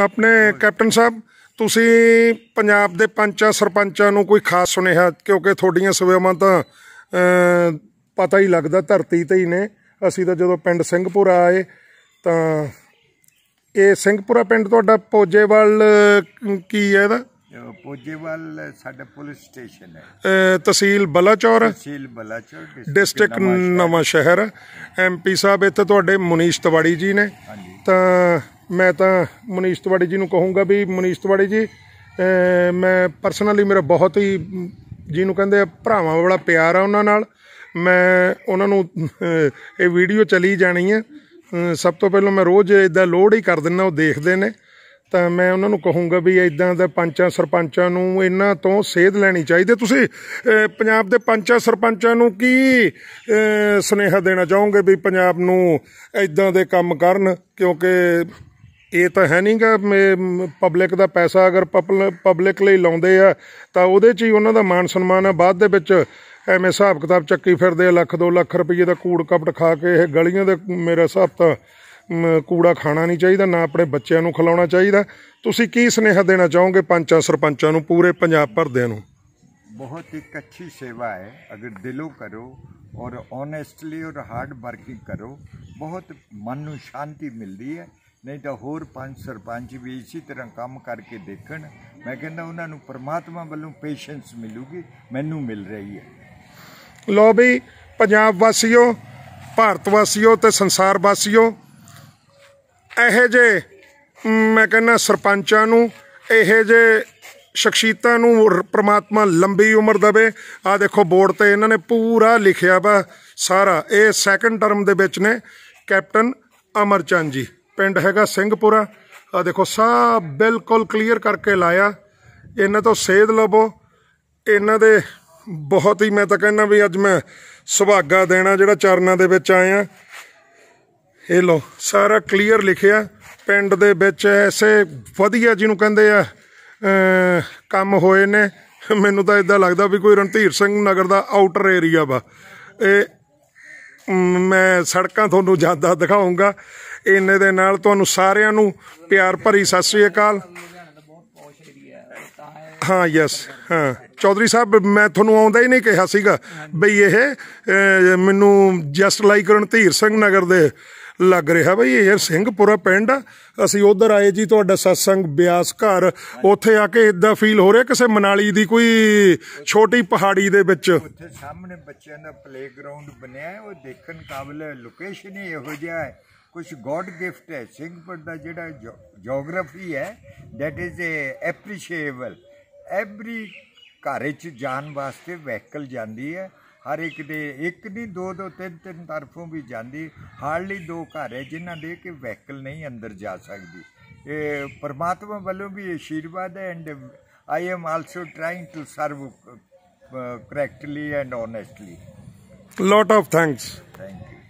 ਆਪਣੇ ਕੈਪਟਨ ਸਾਹਿਬ ਤੁਸੀਂ ਪੰਜਾਬ ਦੇ ਪੰਚਾਂ ਸਰਪੰਚਾਂ ਨੂੰ ਕੋਈ ਖਾਸ ਸੁਨੇਹਾ ਕਿਉਂਕਿ ਤੁਹਾਡੀਆਂ ਸੇਵਾਵਾਂ ਤਾਂ ਪਤਾ ਹੀ ਲੱਗਦਾ ਧਰਤੀ ਤੇ ਹੀ ਨੇ ਅਸੀਂ ਤਾਂ ਜਦੋਂ ਪਿੰਡ ਸਿੰਘਪੁਰਾ ਆਏ ਤਾਂ ਇਹ ਸਿੰਘਪੁਰਾ ਪਿੰਡ ਤੁਹਾਡਾ ਪੋਜੇਵਾਲ ਕੀ ਹੈ ਇਹਦਾ ਪੋਜੇਵਾਲ ਸਾਡਾ ਪੁਲਿਸ ਸਟੇਸ਼ਨ ਹੈ ਤਹਿਸੀਲ ਬਲਾਚੌਰ ਤਹਿਸੀਲ ਬਲਾਚੌਰ ਡਿਸਟ੍ਰਿਕਟ ਨਵਾਂ ਸ਼ਹਿਰ ਐਮਪੀ ਸਾਹਿਬ ਇੱਥੇ ਤੁਹਾਡੇ ਮੁਨੀਸ਼ ਤਵਾੜੀ ਜੀ ਨੇ ਤਾਂ ਮੈਂ ਤਾਂ ਮਨੀਸ਼ ਤਵਾੜੀ ਜੀ ਨੂੰ ਕਹੂੰਗਾ ਵੀ ਮਨੀਸ਼ ਤਵਾੜੀ ਜੀ ਮੈਂ ਪਰਸਨਲੀ ਮੇਰਾ ਬਹੁਤ ਹੀ ਜੀ ਨੂੰ ਕਹਿੰਦੇ ਭਰਾਵਾਂ ਵਾਲਾ ਪਿਆਰ ਆ ਉਹਨਾਂ ਨਾਲ ਮੈਂ ਉਹਨਾਂ ਨੂੰ ਇਹ ਵੀਡੀਓ ਚਲੀ ਜਾਣੀ ਹੈ ਸਭ ਤੋਂ ਪਹਿਲਾਂ ਮੈਂ ਰੋਜ਼ ਇਦਾਂ ਲੋਡ ਹੀ ਕਰ ਦਿੰਦਾ ਉਹ ਦੇਖਦੇ ਨੇ ਤਾਂ ਮੈਂ ਉਹਨਾਂ ਨੂੰ ਕਹੂੰਗਾ ਵੀ ਇਦਾਂ ਦੇ ਪੰਚਾਂ ਸਰਪੰਚਾਂ ਨੂੰ ਇਹਨਾਂ ਤੋਂ ਸੇਧ ਲੈਣੀ ਚਾਹੀਦੀ ਤੁਸੀਂ ਪੰਜਾਬ ਦੇ ਪੰਚਾਂ ਸਰਪੰਚਾਂ ਨੂੰ ਕੀ ਸੁਨੇਹਾ ਦੇਣਾ ਚਾਹੋਗੇ ਵੀ ਪੰਜਾਬ ਨੂੰ ਇਦਾਂ ਦੇ ਕੰਮ ਕਰਨ ਕਿਉਂਕਿ ਇਹ ਤਾਂ ਹੈ ਨਹੀਂਗਾ ਪਬਲਿਕ ਦਾ ਪੈਸਾ ਅਗਰ ਪਬਲਿਕ ਲਈ ਲਾਉਂਦੇ ਆ ਤਾਂ ਉਹਦੇ 'ਚ ਹੀ ਉਹਨਾਂ ਦਾ ਮਾਨ ਸਨਮਾਨ ਆ ਬਾਅਦ ਦੇ ਵਿੱਚ ਐਵੇਂ ਹਿਸਾਬ ਕਿਤਾਬ ਚੱਕੀ ਫਿਰਦੇ ਆ ਲੱਖ 2 ਲੱਖ ਰੁਪਏ ਦਾ ਕੂੜ ਕਪਟ ਖਾ ਕੇ ਇਹ ਗਲੀਆਂ ਦੇ ਮੇਰੇ ਹਿਸਾਬ ਤਾਂ ਕੂੜਾ ਖਾਣਾ ਨਹੀਂ ਚਾਹੀਦਾ ਨਾ ਆਪਣੇ ਬੱਚਿਆਂ ਨੂੰ ਖਿਲਾਉਣਾ ਚਾਹੀਦਾ ਤੁਸੀਂ ਕੀ ਸਨੇਹਾ ਦੇਣਾ ਚਾਹੋਗੇ ਪੰਚਾਂ ਸਰਪੰਚਾਂ ਨੂੰ ਪੂਰੇ ਪੰਜਾਬ ਭਰਦਿਆਂ ਨੂੰ ਹੀ ਕੱਚੀ ਸੇਵਾ ਹੈ ਅਗਰ ਦਿਲੋਂ ਕਰੋ ਔਰ ਓਨੈਸਟਲੀ ਔਰ ਹਾਰਡ ਵਰਕਿੰਗ ਕਰੋ ਬਹੁਤ ਮਨ ਨੂੰ ਸ਼ਾਂਤੀ ਮਿਲਦੀ ਹੈ ਨਹੀਂ ਤਾਂ ਹੋਰ ਪੰਜ ਸਰਪੰਚ ਵੀ ਇਸੇ ਤਰ੍ਹਾਂ ਕੰਮ ਕਰਕੇ ਦੇਖਣ ਮੈਂ ਕਹਿੰਦਾ ਉਹਨਾਂ ਨੂੰ ਪਰਮਾਤਮਾ ਵੱਲੋਂ ਪੇਸ਼ੈਂਸ ਮਿਲੂਗੀ ਮੈਨੂੰ ਮਿਲ ਰਹੀ ਹੈ ਲੋ ਵੀ ਪੰਜਾਬ ਵਾਸੀਓ ਭਾਰਤ ਵਾਸੀਓ ਤੇ ਸੰਸਾਰ ਵਾਸੀਓ ਇਹ ਜੇ ਮੈਂ ਕਹਿੰਦਾ ਸਰਪੰਚਾਂ ਨੂੰ ਇਹ ਜੇ ਸ਼ਖਸੀਅਤਾਂ ਨੂੰ ਪ੍ਰਮਾਤਮਾ ਲੰਬੀ ਉਮਰ ਦੇਵੇ ਆ ਦੇਖੋ ਬੋਰਡ ਤੇ ਇਹਨਾਂ ਨੇ ਪੂਰਾ ਲਿਖਿਆ ਵਾ ਸਾਰਾ ਇਹ ਸੈਕੰਡ ਟਰਮ ਦੇ ਵਿੱਚ ਨੇ ਕੈਪਟਨ ਅਮਰਚੰਦ ਜੀ ਪਿੰਡ ਹੈਗਾ ਸਿੰਘਪੁਰਾ ਆ ਦੇਖੋ ਸਭ ਬਿਲਕੁਲ ਕਲੀਅਰ ਕਰਕੇ ਲਾਇਆ ਇਹਨਾਂ ਤੋਂ ਸੇਧ ਲਵੋ ਇਹਨਾਂ ਦੇ ਬਹੁਤ ਹੀ ਮੈਂ ਤਾਂ ਕਹਿੰਦਾ ਵੀ ਅੱਜ ਮੈਂ ਸੁਭਾਗਾ ਦੇਣਾ ਜਿਹੜਾ ਚਰਨਾਂ ਦੇ ਵਿੱਚ ਆਇਆ ਇਹ ਲੋ ਸਾਰਾ ਕਲੀਅਰ ਲਿਖਿਆ ਪਿੰਡ ਦੇ ਵਿੱਚ ਐਸੇ ਵਧੀਆ ਜਿਹਨੂੰ ਕਹਿੰਦੇ ਆ ਕੰਮ ਹੋਏ ਨੇ ਮੈਨੂੰ ਤਾਂ ਇਦਾਂ ਲੱਗਦਾ ਵੀ ਕੋਈ ਰਣਧੀਰ ਸਿੰਘ ਨਗਰ ਦਾ ਆਊਟਰ ਏਰੀਆ ਵਾ ਇਹ ਮੈਂ ਸੜਕਾਂ ਤੁਹਾਨੂੰ ਜਾਂਦਾ ਦਿਖਾਉਂਗਾ ਇੰਨੇ ਦੇ ਨਾਲ ਤੁਹਾਨੂੰ ਸਾਰਿਆਂ ਨੂੰ ਪਿਆਰ ਭਰੀ ਸਤਿ ਸ੍ਰੀ ਅਕਾਲ ਹਾਂ ਯੈਸ ਹਾਂ ਚੌਧਰੀ ਸਾਹਿਬ ਮੈਂ ਤੁਹਾਨੂੰ ਆਉਂਦਾ ਹੀ ਨਹੀਂ ਕਿਹਾ ਸੀਗਾ ਬਈ ਇਹ ਮੈਨੂੰ ਜਸਟ ਲਾਈਕ ਰਣਧੀਰ ਸਿੰਘ ਨਗਰ ਦੇ ਲੱਗ ਰਿਹਾ ਬਈ ਇਹ ਸਿੰਘਪੁਰਾ ਪਿੰਡ ਅਸੀਂ ਉਧਰ ਆਏ ਜੀ ਤੁਹਾਡਾ ਸਤਸੰਗ ਬਿਆਸ ਘਰ ਉੱਥੇ ਆ ਕੇ ਇਦਾਂ ਫੀਲ ਹੋ ਰਿਹਾ ਕਿਸੇ ਮਨਾਲੀ ਦੀ ਕੋਈ ਛੋਟੀ ਪਹਾੜੀ ਦੇ ਵਿੱਚ ਉੱਥੇ ਸਾਹਮਣੇ ਬੱਚਿਆਂ ਦਾ ਪਲੇਗਰਾਉਂਡ ਬਣਿਆ ਉਹ ਦੇਖਣ ਕਾਬਿਲ ਲੋਕੇਸ਼ਨ ਹੀ ਇਹੋ ਜਿਹਾ ਹੈ ਕੁਝ ਗੋਡ ਗਿਫਟ ਹੈ ਸਿੰਘ ਦਾ ਜਿਹੜਾ ਜੀਓਗ੍ਰਾਫੀ ਹੈ ਥੈਟ ਇਜ਼ ਐਪਰੀਸ਼ੀਏਬਲ ਐਵਰੀ ਘਰ ਚ ਜਾਣ ਵਾਸਤੇ ਵਹੀਕਲ ਜਾਂਦੀ ਹੈ ਹਰ ਇੱਕ ਦੇ ਇੱਕ ਨਹੀਂ ਦੋ ਦੋ ਤਿੰਨ ਤਿੰਨ ਤਰਫੋਂ ਵੀ ਜਾਂਦੀ ਹਾਰਡਲੀ ਦੋ ਘਰ ਹੈ ਜਿਨ੍ਹਾਂ ਦੇ ਕਿ ਵਹੀਕਲ ਨਹੀਂ ਅੰਦਰ ਜਾ ਸਕਦੀ ਇਹ ਪਰਮਾਤਮਾ ਵੱਲੋਂ ਵੀ ਅਸ਼ੀਰਵਾਦ ਹੈ and I am also trying to serve correctly and honestly lot of thanks thank you